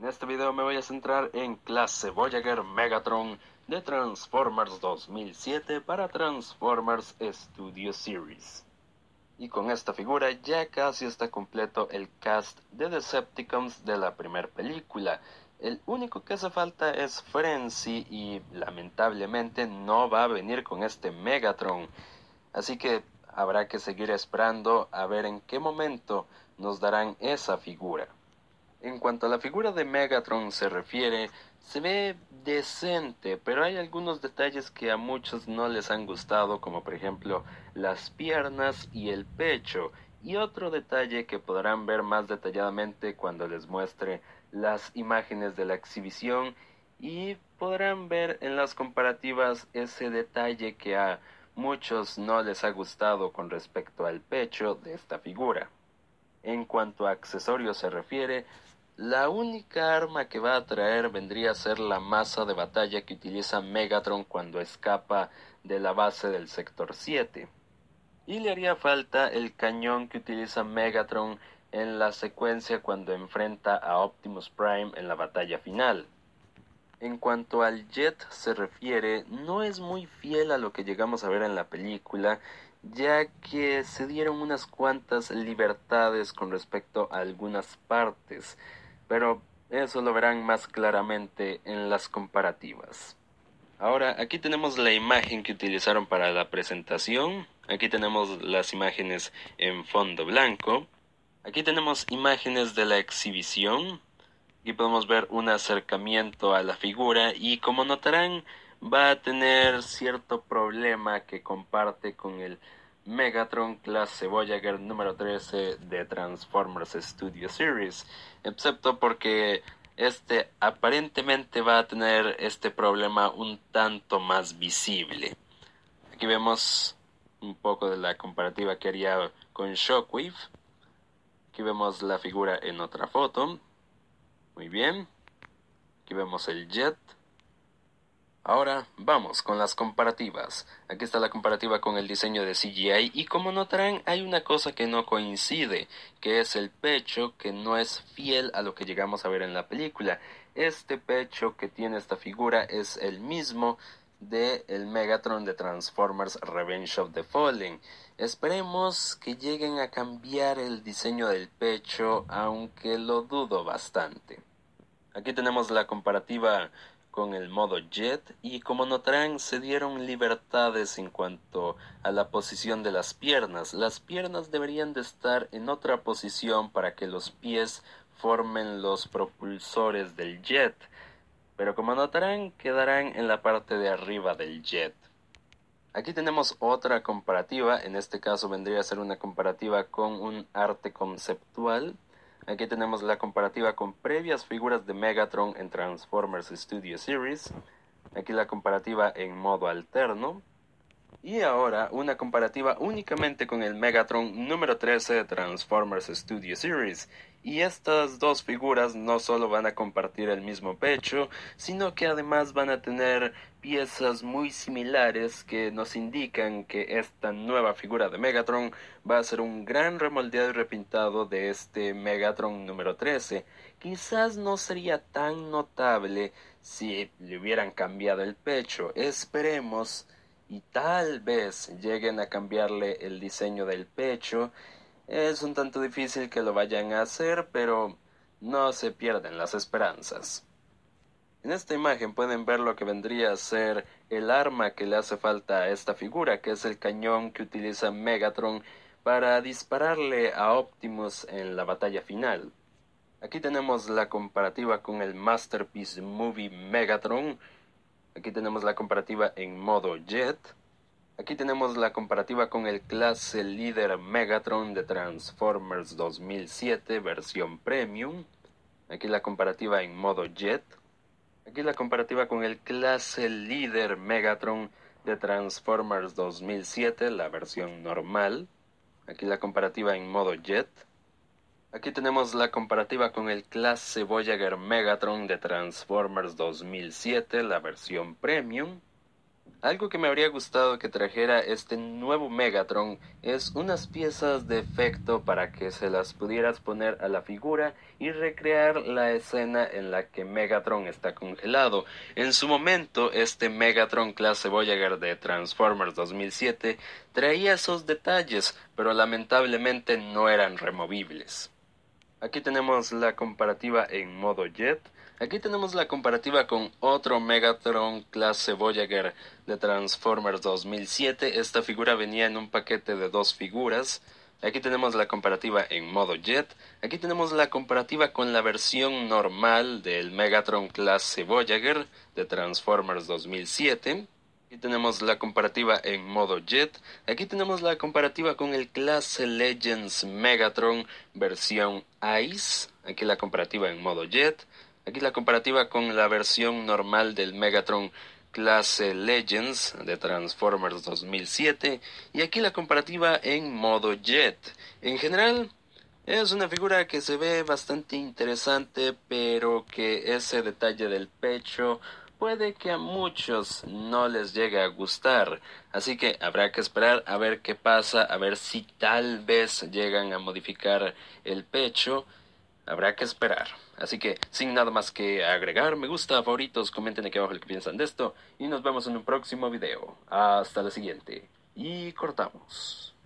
En este video me voy a centrar en clase Voyager Megatron de Transformers 2007 para Transformers Studio Series. Y con esta figura ya casi está completo el cast de Decepticons de la primera película. El único que hace falta es Frenzy y lamentablemente no va a venir con este Megatron. Así que habrá que seguir esperando a ver en qué momento nos darán esa figura. En cuanto a la figura de Megatron se refiere, se ve decente, pero hay algunos detalles que a muchos no les han gustado, como por ejemplo las piernas y el pecho, y otro detalle que podrán ver más detalladamente cuando les muestre las imágenes de la exhibición y podrán ver en las comparativas ese detalle que a muchos no les ha gustado con respecto al pecho de esta figura. En cuanto a accesorios se refiere, la única arma que va a traer vendría a ser la masa de batalla que utiliza Megatron cuando escapa de la base del sector 7. Y le haría falta el cañón que utiliza Megatron en la secuencia cuando enfrenta a Optimus Prime en la batalla final. En cuanto al jet se refiere, no es muy fiel a lo que llegamos a ver en la película, ya que se dieron unas cuantas libertades con respecto a algunas partes pero eso lo verán más claramente en las comparativas. Ahora, aquí tenemos la imagen que utilizaron para la presentación. Aquí tenemos las imágenes en fondo blanco. Aquí tenemos imágenes de la exhibición. Aquí podemos ver un acercamiento a la figura y como notarán va a tener cierto problema que comparte con el Megatron clase Voyager número 13 de Transformers Studio Series, excepto porque este aparentemente va a tener este problema un tanto más visible. Aquí vemos un poco de la comparativa que haría con Shockwave. Aquí vemos la figura en otra foto. Muy bien. Aquí vemos el jet. Ahora vamos con las comparativas. Aquí está la comparativa con el diseño de CGI y como notarán hay una cosa que no coincide, que es el pecho que no es fiel a lo que llegamos a ver en la película. Este pecho que tiene esta figura es el mismo de el Megatron de Transformers Revenge of the Fallen. Esperemos que lleguen a cambiar el diseño del pecho, aunque lo dudo bastante. Aquí tenemos la comparativa con el modo jet y como notarán se dieron libertades en cuanto a la posición de las piernas. Las piernas deberían de estar en otra posición para que los pies formen los propulsores del jet, pero como notarán quedarán en la parte de arriba del jet. Aquí tenemos otra comparativa, en este caso vendría a ser una comparativa con un arte conceptual Aquí tenemos la comparativa con previas figuras de Megatron en Transformers Studio Series. Aquí la comparativa en modo alterno. Y ahora una comparativa únicamente con el Megatron número 13 de Transformers Studio Series. Y estas dos figuras no solo van a compartir el mismo pecho, sino que además van a tener piezas muy similares que nos indican que esta nueva figura de Megatron va a ser un gran remoldeado y repintado de este Megatron número 13. Quizás no sería tan notable si le hubieran cambiado el pecho. Esperemos y tal vez lleguen a cambiarle el diseño del pecho. Es un tanto difícil que lo vayan a hacer, pero no se pierden las esperanzas. En esta imagen pueden ver lo que vendría a ser el arma que le hace falta a esta figura, que es el cañón que utiliza Megatron para dispararle a Optimus en la batalla final. Aquí tenemos la comparativa con el Masterpiece Movie Megatron, Aquí tenemos la comparativa en modo Jet. Aquí tenemos la comparativa con el clase líder Megatron de Transformers 2007 versión Premium. Aquí la comparativa en modo Jet. Aquí la comparativa con el clase líder Megatron de Transformers 2007, la versión normal. Aquí la comparativa en modo Jet. Aquí tenemos la comparativa con el clase Voyager Megatron de Transformers 2007, la versión premium. Algo que me habría gustado que trajera este nuevo Megatron es unas piezas de efecto para que se las pudieras poner a la figura y recrear la escena en la que Megatron está congelado. En su momento, este Megatron clase Voyager de Transformers 2007 traía esos detalles, pero lamentablemente no eran removibles. Aquí tenemos la comparativa en modo jet. Aquí tenemos la comparativa con otro Megatron clase Voyager de Transformers 2007. Esta figura venía en un paquete de dos figuras. Aquí tenemos la comparativa en modo jet. Aquí tenemos la comparativa con la versión normal del Megatron clase Voyager de Transformers 2007. Aquí tenemos la comparativa en modo Jet. Aquí tenemos la comparativa con el Class Legends Megatron versión Ice. Aquí la comparativa en modo Jet. Aquí la comparativa con la versión normal del Megatron clase Legends de Transformers 2007 y aquí la comparativa en modo Jet. En general es una figura que se ve bastante interesante pero que ese detalle del pecho puede que a muchos no les llegue a gustar, así que habrá que esperar a ver qué pasa, a ver si tal vez llegan a modificar el pecho, habrá que esperar. Así que sin nada más que agregar, me gusta, favoritos, comenten aquí abajo lo que piensan de esto y nos vemos en un próximo video. Hasta la siguiente y cortamos.